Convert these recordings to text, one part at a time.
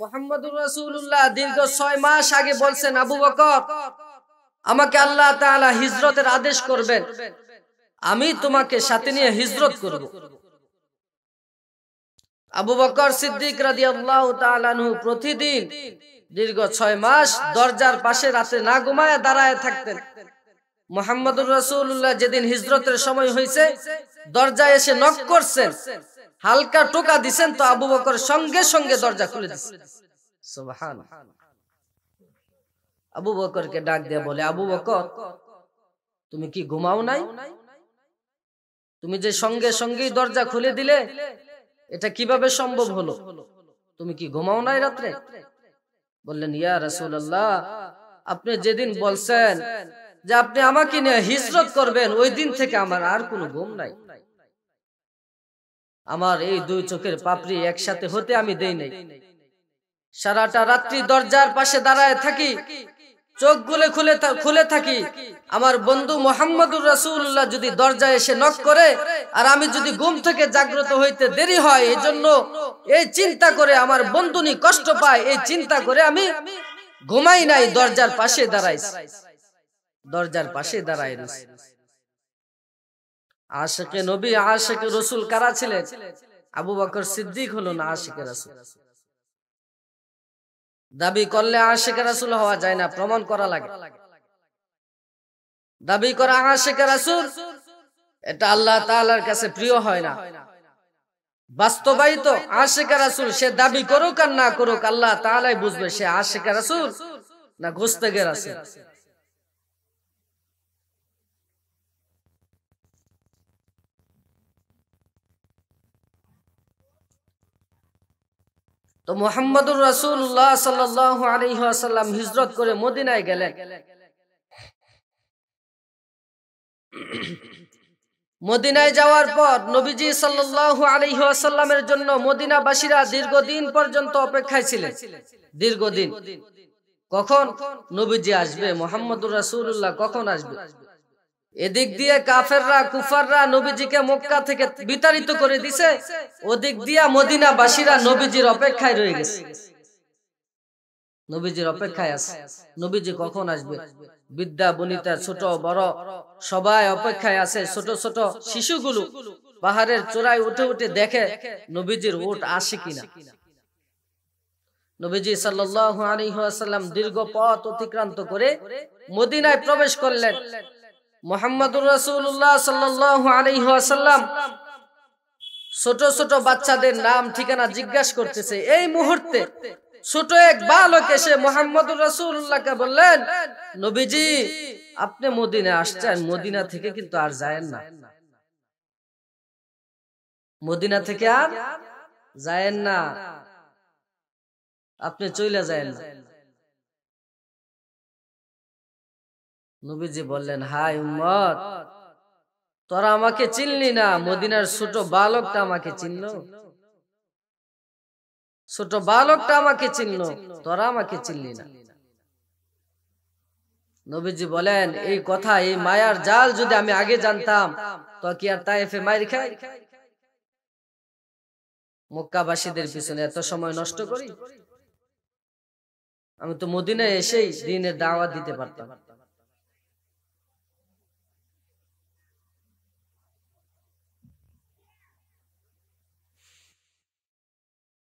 মোহাম্মদুর রাসূলুল্লাহ দীর্ঘ ছয় মাস আগে বলছেন আবু বকর আমাকে আল্লাহ তাআলা হিজরতের আদেশ করবেন আমি তোমাকে সাথে নিয়ে হিজরত করব আবু বকর সিদ্দিক রাদিয়াল্লাহু তাআলা নু প্রতিদিন দীর্ঘ ছয় মাস দরজার পাশে রাতে না ঘুমায় দাঁড়ায় থাকতেন মোহাম্মদুর রাসূলুল্লাহ যেদিন হিজরতের সময় হয়েছে দরজায় এসে নক করছেন হালকা টোকা দিছেন তো আবু বকর সঙ্গে সঙ্গে দরজা খুলে দিচ্ছেন আবু বকর কে ডাক দিয়ে বলে আবু বকর তুমি কি ঘুমাও নাই তুমি যে সঙ্গে সঙ্গেই দরজা খুলে দিলে এটা কিভাবে সম্ভব হলো তুমি কি ঘুমাও নাই রাত্রে বললেন ইয়া রাসুল্লাহ আপনি যেদিন বলছেন যে আপনি আমাকে নিয়ে হিজরত করবেন ওই দিন থেকে আমার আর কোনো ঘুম নাই আমার এই দুই চোখের পাপড়ি একসাথে হতে আমি দেই নাই সারাটা রাত্রি দরজার পাশে দাঁড়ায় থাকি চোখ গুলে খুলে খুলে থাকি আমার বন্ধু মোহাম্মদুর রাসুল্লাহ যদি দরজায় এসে নক করে আর আমি যদি ঘুম থেকে জাগ্রত হইতে দেরি হয় এই জন্য এই চিন্তা করে আমার বন্ধুনি কষ্ট পায় এই চিন্তা করে আমি ঘুমাই নাই দরজার পাশে দাঁড়াই দরজার পাশে দাঁড়াই আশেকে নবী আশেকে রসুল কারা ছিলেন আবু বকর সিদ্দিক হলো না আশেকে রসুল দাবি করলে আশেকে রসুল হওয়া যায় না প্রমাণ করা লাগে দাবি করা আশেকে রসুল এটা আল্লাহ তাআলার কাছে প্রিয় হয় না বাস্তবায়িত আশেকা রসুল সে দাবি করুক আর না করুক আল্লাহ তাআলাই বুঝবে সে আশেকা রসুল না গোস্তেগের রাসুল তো মোহাম্মদুর রাসুল্লাহ সাল্লাহ আলহাসাল্লাম হিজরত করে মদিনায় গেলেন মদিনায় যাওয়ার পর নবীজি সাল্লাহ আলহাসাল্লামের জন্য মদিনাবাসীরা দীর্ঘদিন পর্যন্ত অপেক্ষায় ছিলেন দীর্ঘদিন কখন নবীজি আসবে মোহাম্মদুর রাসুল্লাহ কখন আসবে এদিক দিয়ে কাফেররা কুফাররা নবীজিকে মক্কা থেকে বিতাড়িত করে দিছে ওদিক দিয়া মদিনাবাসীরা নবীজির অপেক্ষায় রয়ে গেছে নবীজির অপেক্ষায় আছে নবীজি কখন আসবে বিদ্যা বনিতা ছোট বড় সবাই অপেক্ষায় আছে ছোট ছোট শিশুগুলো পাহাড়ের চোরাই উঠে উঠে দেখে নবীজির উঠ আসে কিনা নবীজি সাল্লাহ আলী দীর্ঘ পথ অতিক্রান্ত করে মদিনায় প্রবেশ করলেন মোহাম্মদুর রসুল্লাহ সাল্লু আসাল্লাম ছোট ছোট বাচ্চাদের নাম ঠিকানা জিজ্ঞাসা করতেছে এই মুহূর্তে ছোট এক বালক এসে মোহাম্মদুর রসুল্লাহকে বললেন নবীজি আপনি মদিনা আসছেন মদিনা থেকে কিন্তু আর যায়েন না মদিনা থেকে আর যায়েন না আপনি চলে যায়েন না নবীজি বললেন হাই উম্মত তোরা আমাকে চিনলি না মদিনার ছোট বালকটা আমাকে চিনল ছোট বালকটা আমাকে চিনল তোরা আমাকে চিনলি না নবীজি বলেন এই কথা এই মায়ার জাল যদি আমি আগে জানতাম তো কি আর তাইফে মায়ের খাই মক্কাবাসীদের পিছনে এত সময় নষ্ট করি আমি তো মদিনায় এসেই দিনের দাওয়া দিতে পারতাম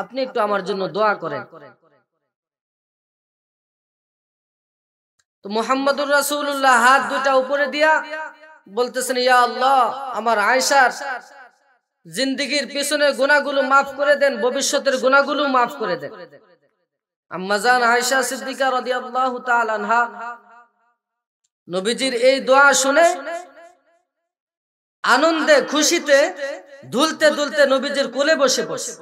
আপনি একটু আমার জন্য দোয়া করেন তো মোহাম্মদুর রাসুল্লাহ হাত দুটা উপরে দিয়া বলতেছেন ইয়া আল্লাহ আমার আয়সার জিন্দিগির পিছনে গুণাগুলো মাফ করে দেন ভবিষ্যতের গুণাগুলো মাফ করে দেন আম্মাজান আয়সা সিদ্দিকা রাদিয়াল্লাহু তাআলা আনহা নবীজির এই দোয়া শুনে আনন্দে খুশিতে দুলতে দুলতে নবীজির কোলে বসে বসে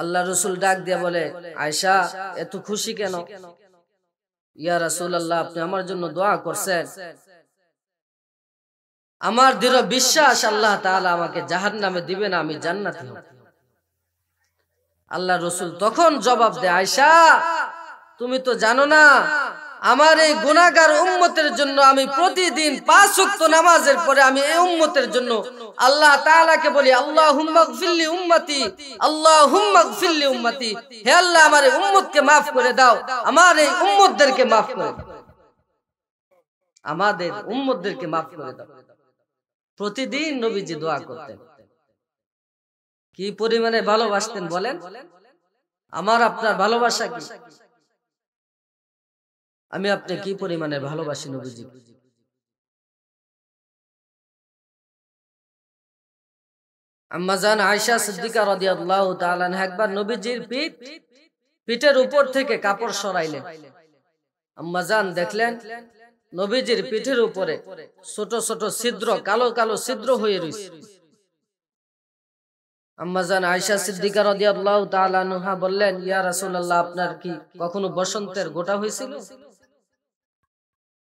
আল্লাহ রসুল ডাক দিয়ে বলে আয়সা এত খুশি কেন ইয়া রসুল আল্লাহ আপনি আমার জন্য দোয়া করছেন আমার দৃঢ় বিশ্বাস আল্লাহ তাহলে আমাকে জাহান নামে দিবে না আমি জান্নাত আল্লাহ রসুল তখন জবাব দেয় আয়সা তুমি তো জানো না আমার এই গুণাগার উম্মতের জন্য আমি প্রতিদিন পাঁচ উক্ত নামাজের পরে আমি এই উম্মতের জন্য আল্লাহ তাআলাকে বলি আল্লাহ ফিল্লি উম্মতি আল্লাহ ফিল্লি উম্মতি হে আল্লাহ আমার এই কে মাফ করে দাও আমার এই উম্মতদেরকে মাফ করে দাও আমাদের উম্মতদেরকে মাফ করে দাও প্রতিদিন নবীজি দোয়া করতেন কি পরিমাণে ভালোবাসতেন বলেন আমার আপনার ভালোবাসা কি আমি আপনি কি পরিমাণে ভালোবাসি নবীজি আম্মাজান সিদ্দিকা রাদিয়াল্লাহু তাআলা একবার নবীজির পিঠ পিঠের উপর থেকে কাপড় সরাইলেন আম্মাজান দেখলেন নবীজির পিঠের উপরে ছোট ছোট ছিদ্র কালো কালো ছিদ্র হয়ে রয়েছে আম্মাজান আয়সা সিদ্দিকা রাদিয়াল্লাহু তাআলা নুহা বললেন ইয়া রাসূলুল্লাহ আপনার কি কখনো বসন্তের গোটা হয়েছিল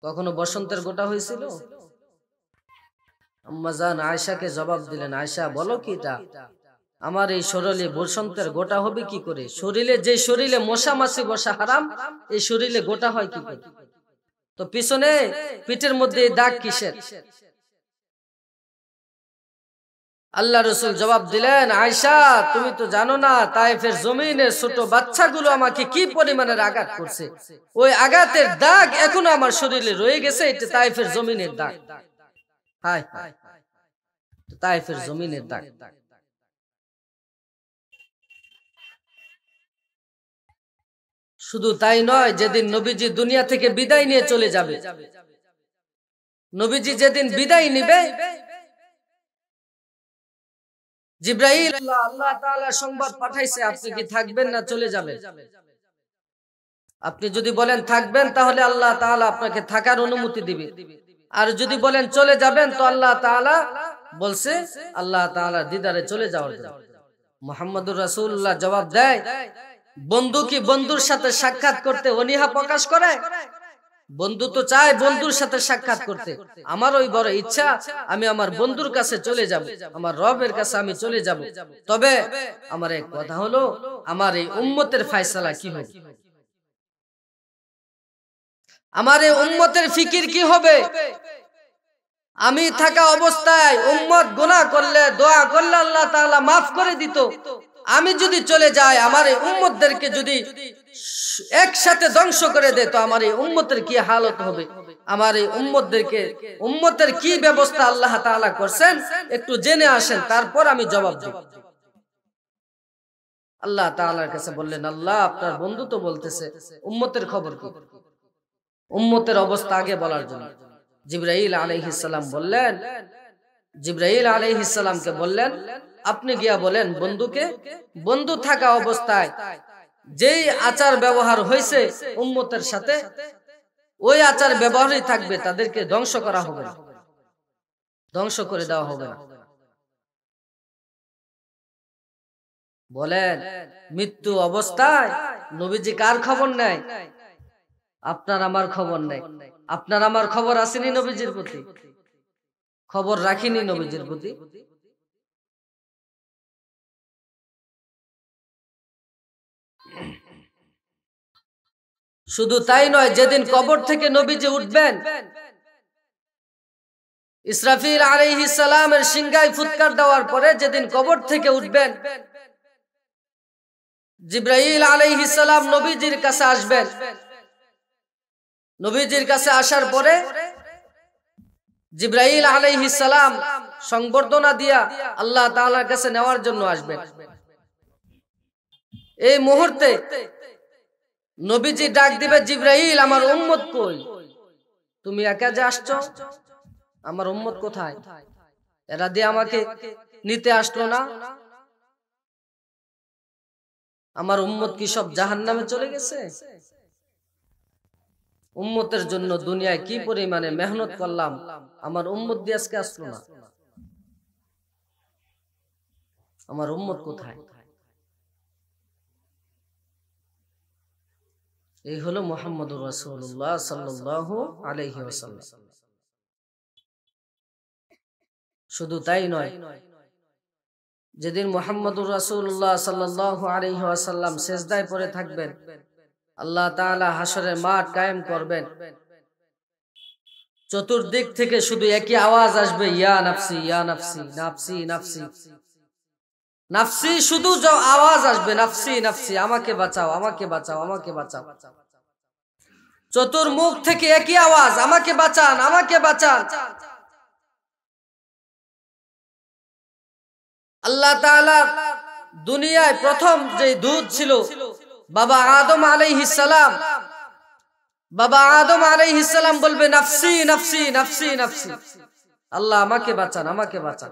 কখনো বসন্তের গোটা হয়েছিল আম্মাজান আয়সাকে জবাব দিলেন আয়সা বলো কি এটা আমার এই শরীরে বসন্তের গোটা হবে কি করে শরীরে যে শরীরে মশা মাছি বসা হারাম এই শরীরে গোটা হয় কি করে তো পিছনে পিঠের মধ্যে দাগ কিসের আল্লাহ রসুল জবাব দিলেন আয়সা তুমি তো জানো না তাইফের জমিনে ছোট বাচ্চাগুলো আমাকে কি পরিমাণের আঘাত করছে ওই আঘাতের দাগ এখনো আমার শরীরে রয়ে গেছে এটা তাইফের জমিনের দাগ তাইফের জমিনের দাগ শুধু তাই নয় যেদিন নবীজি দুনিয়া থেকে বিদায় নিয়ে চলে যাবে নবীজি যেদিন বিদায় নিবে জিব্রাহিল আল্লাহ তাআলা সংবাদ পাঠাইছে আপনি কি থাকবেন না চলে যাবেন আপনি যদি বলেন থাকবেন তাহলে আল্লাহ তাআলা আপনাকে থাকার অনুমতি দিবে আর যদি বলেন চলে যাবেন তো আল্লাহ তাআলা বলছে আল্লাহ তাআলা দিদারে চলে যাওয়ার মোহাম্মদুর রাসূলুল্লাহ জবাব দেয় বন্ধু কি বন্ধুর সাথে সাক্ষাৎ করতে অনিহা প্রকাশ করে বন্ধু তো চায় বন্ধুর সাথে সাক্ষাৎ করতে আমার ওই বড় ইচ্ছা আমি আমার বন্ধুর কাছে চলে যাব আমার রবের কাছে আমি চলে যাব তবে আমার এক কথা হলো আমার এই উম্মতের ফায়সালা কি হবে আমার এই উম্মতের ফিকির কি হবে আমি থাকা অবস্থায় উম্মত গোনা করলে দোয়া করলে আল্লাহ তাআলা মাফ করে দিত আমি যদি চলে যাই আমার এই উম্মতদেরকে যদি একসাথে ধ্বংস করে দেয় তো আমার এই উম্মতের কি হালত হবে আমার এই উম্মতদেরকে উম্মতের কি ব্যবস্থা আল্লাহ তাআলা করছেন একটু জেনে আসেন তারপর আমি জবাব দেব আল্লাহ তাআলার কাছে বললেন আল্লাহ আপনার বন্ধু তো বলতেছে উম্মতের খবর কি উম্মতের অবস্থা আগে বলার জন্য জিব্রাইল আলাইহিস সালাম বললেন জিব্রাইল আলাইহিস সালামকে বললেন আপনি গিয়া বলেন বন্ধুকে বন্ধু থাকা অবস্থায় যেই আচার ব্যবহার হয়েছে উম্মতের সাথে ওই আচার ব্যবহারই থাকবে তাদেরকে ধ্বংস করা হবে না ধ্বংস করে দেওয়া হবে না বলেন মৃত্যু অবস্থায় নবীজি কার খবর নেয় আপনার আমার খবর নেই আপনার আমার খবর আসেনি নবীজির প্রতি খবর রাখিনি নবীজির প্রতি শুধু তাই নয় যেদিন কবর থেকে নবীজি উঠবেন ইসরাফিল আলাইহি সালামের সিংগায় ফুৎকার দেওয়ার পরে যেদিন কবর থেকে উঠবেন জিব্রাইল আলাইহি সালাম নবীজির কাছে আসবেন নবীজির কাছে আসার পরে জিব্রাইল আলাইহি সালাম সংবর্ধনা দিয়া আল্লাহ তাআলার কাছে নেওয়ার জন্য আসবেন এই মুহূর্তে নবীজি ডাক দিবে জিব্রাহিল আমার উম্মত কই তুমি একা যে আসছো আমার উম্মত কোথায় এরা দিয়ে আমাকে নিতে আসলো না আমার উম্মত কি সব জাহান নামে চলে গেছে উম্মতের জন্য দুনিয়ায় কি পরিমানে মেহনত করলাম আমার উম্মত দিয়ে আজকে আসলো না আমার উম্মত কোথায় এই হলো মোহাম্মদ রসুল্লাহ সাল্লাহ আলহি শুধু তাই নয় যেদিন মোহাম্মদ রসুল্লাহ সাল্লাহ আলহি আসাল্লাম শেষদায় পরে থাকবেন আল্লাহ তালা হাসরের মাঠ কায়েম করবেন চতুর্দিক থেকে শুধু একই আওয়াজ আসবে ইয়া নাফসি ইয়া নাফসি নাফসি নাফসি নাফসি শুধু আওয়াজ আসবে নাফসি নাফসি আমাকে বাঁচাও আমাকে বাঁচাও আমাকে বাঁচাও চতুর্মুখ থেকে একই আওয়াজ আমাকে বাঁচান আমাকে বাঁচান আল্লাহ দুনিয়ায় প্রথম যে দুধ ছিল বাবা আদম সালাম বাবা আদম সালাম বলবে নাফসি নাফসি নাফসি নাফসি আল্লাহ আমাকে বাঁচান আমাকে বাঁচান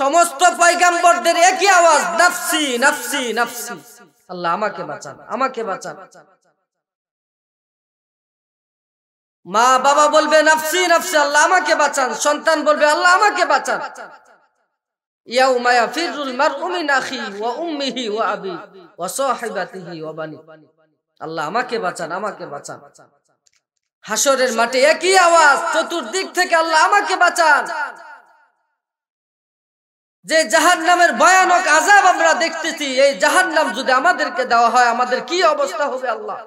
সমস্ত পয়গাম্বরদের একই আওয়াজ নাফসি নাফসি নাফসি আল্লাহ আমাকে বাঁচান আমাকে বাঁচান মা বাবা বলবে নাফসি নাফসি আল্লাহ আমাকে বাঁচান সন্তান বলবে আল্লাহ আমাকে বাঁচান আল্লাহ আমাকে বাঁচান আমাকে বাঁচান হাসরের মাঠে একই আওয়াজ চতুর্দিক থেকে আল্লাহ আমাকে বাঁচান যে জাহান নামের ভয়ানক আজাব আমরা দেখতেছি এই জাহান নাম যদি আমাদেরকে দেওয়া হয় আমাদের কি অবস্থা হবে আল্লাহ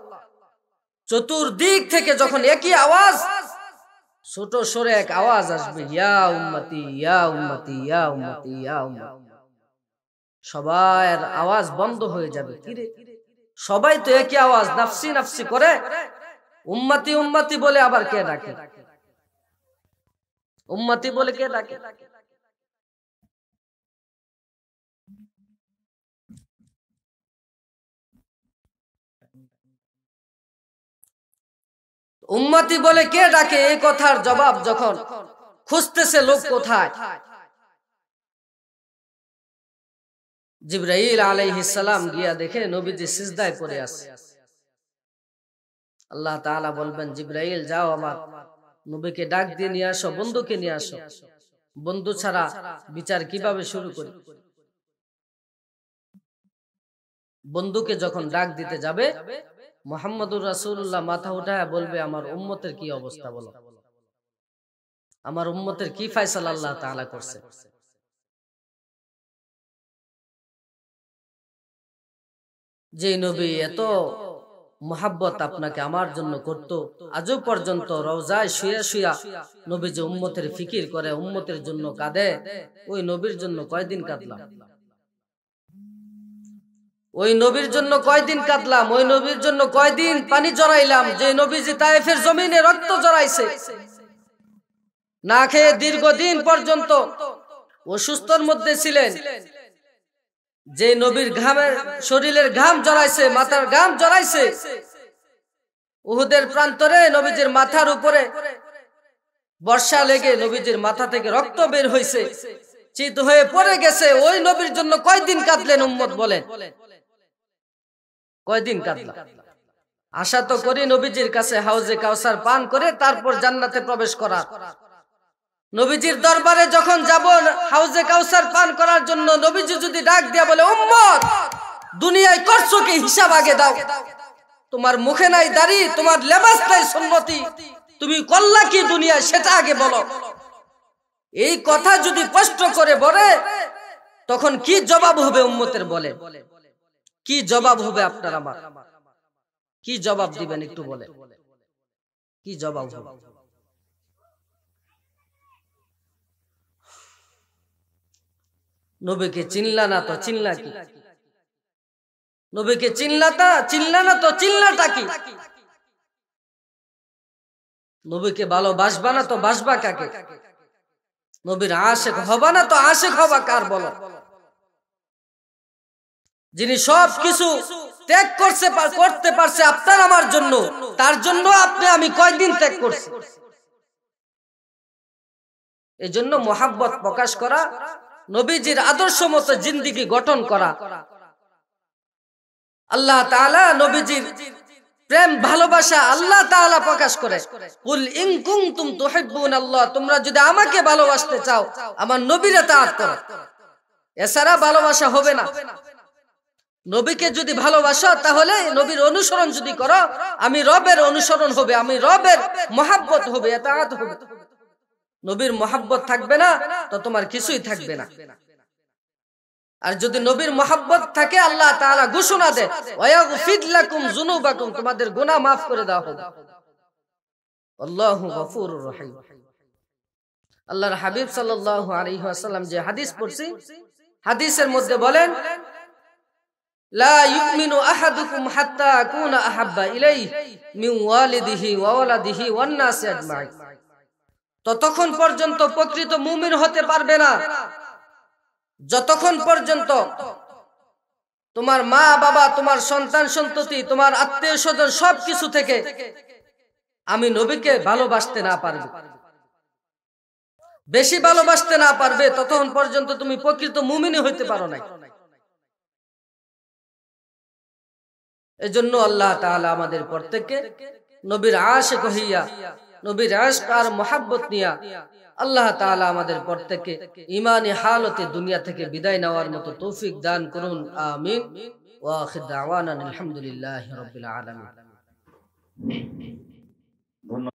চতুর্দিক থেকে যখন একই আওয়াজ ছোট সরে এক আওয়াজ আসবে ইয়া উম্মতি ইয়া উম্মতি ইয়া উম্মতি ইয়া উম্মতি সবার আওয়াজ বন্ধ হয়ে যাবে সবাই তো একই আওয়াজ নাফসি নাফসি করে উম্মাতি উম্মাতি বলে আবার কে ডাকে উম্মাতি বলে কে ডাকে উম্মতি বলে কে ডাকে এই কথার জবাব যখন খুঁজতেছে লোক কোথায় জিব্রাইল আলাইহিসালাম গিয়া দেখে নবীজি সিজদায় পড়ে আছে আল্লাহ তাআলা বলবেন জিব্রাইল যাও আমার নবীকে ডাক দিয়ে নিয়ে আসো বন্ধুকে নিয়ে আসো বন্ধু ছাড়া বিচার কিভাবে শুরু করি বন্ধুকে যখন ডাক দিতে যাবে মোহাম্মদুর রাসুল্লাহ মাথা উঠায় বলবে আমার উম্মতের কি অবস্থা বলো আমার উম্মতের কি ফাইসাল আল্লাহ তালা করছে যে নবী এত মোহাব্বত আপনাকে আমার জন্য করত আজও পর্যন্ত রওজায় শুয়া শুয়া নবী যে উম্মতের ফিকির করে উম্মতের জন্য কাঁদে ওই নবীর জন্য কয়দিন কাঁদলাম ওই নবীর জন্য কয়দিন কাঁদলাম ওই নবীর জন্য কয়দিন পানি জড়াইলাম যে নবীজি তায়েফের জমিনে রক্ত জড়াইছে না খেয়ে দীর্ঘদিন পর্যন্ত অসুস্থর মধ্যে ছিলেন যে নবীর ঘামের শরীরের ঘাম জড়াইছে মাথার ঘাম জড়াইছে উহুদের প্রান্তরে নবীজির মাথার উপরে বর্ষা লেগে নবীজির মাথা থেকে রক্ত বের হয়েছে চিত হয়ে পড়ে গেছে ওই নবীর জন্য কয়দিন কাঁদলেন উম্মত বলেন কয়দিন কাঁদলাম আশা তো করি নবীজির কাছে হাউজে কাউসার পান করে তারপর জান্নাতে প্রবেশ করা নবীজির দরবারে যখন যাব হাউজে কাউসার পান করার জন্য নবীজি যদি ডাক দিয়া বলে উম্মত দুনিয়ায় করছো কি হিসাব আগে দাও তোমার মুখে নাই দাড়ি তোমার লেবাস নাই সুন্নতি তুমি কল্লা কি দুনিয়া সেটা আগে বলো এই কথা যদি কষ্ট করে বলে তখন কি জবাব হবে উম্মতের বলে কি জবাব হবে আপনার আমার কি জবাব দিবেন একটু বলে কি জবাব হবে নবীকে চিনলা না তো চিনলা কি নবীকে চিনলাটা চিনলা না তো চিনলাটা কি নবীকে ভালোবাসবা না তো বাসবা কাকে নবীর আশেক হবা না তো আশেক হবা কার বলো যিনি সব কিছু ত্যাগ করছে করতে পারছে আপনার আমার জন্য তার জন্য আপনি আমি কয়দিন ত্যাগ করছি এই জন্য মোহাব্বত প্রকাশ করা নবীজির আদর্শ মতো জিন্দিগি গঠন করা আল্লাহ তালা নবীজির প্রেম ভালোবাসা আল্লাহ তাআলা প্রকাশ করে কুল ইন কুনতুম তুহিব্বুন আল্লাহ তোমরা যদি আমাকে ভালোবাসতে চাও আমার নবীরা তা করো এছাড়া ভালোবাসা হবে না নবীকে যদি ভালোবাসো তাহলে নবীর অনুসরণ যদি করো আমি রবের অনুসরণ হবে আমি রবের মহাব্বত হবে এত হবে নবীর মহাব্বত থাকবে না তো তোমার কিছুই থাকবে না আর যদি নবীর মহাব্বত থাকে আল্লাহ তাআলা ঘোষণা দেয়াকুম দেয় তোমাদের গুনাহ মাফ করে দেওয়া হবে আল্লাহু আল্লাহর হাবিব সাল্লাম যে হাদিস পড়ছি হাদিসের মধ্যে বলেন ততক্ষণ পর্যন্ত প্রকৃত মুমিন হতে পারবে না যতক্ষণ পর্যন্ত তোমার মা বাবা তোমার সন্তান সন্ততি তোমার আত্মীয় স্বজন সবকিছু থেকে আমি নবীকে ভালোবাসতে না পারবো বেশি ভালোবাসতে না পারবে ততক্ষণ পর্যন্ত তুমি প্রকৃত মুমিনী হইতে পারো নাই এজন্য আল্লাহ তাআলা আমাদের প্রত্যেককে নবীর আশিক হইয়া নবীর আশক আর মোহাব্বত নিয়া আল্লাহ তাআলা আমাদের প্রত্যেককে ইমানি হালতে দুনিয়া থেকে বিদায় নেওয়ার মতো তৌফিক দান করুন আমিন ওয়া আখির দাওয়ানা আলহামদুলিল্লাহি রাব্বিল আলামিন ধন্যবাদ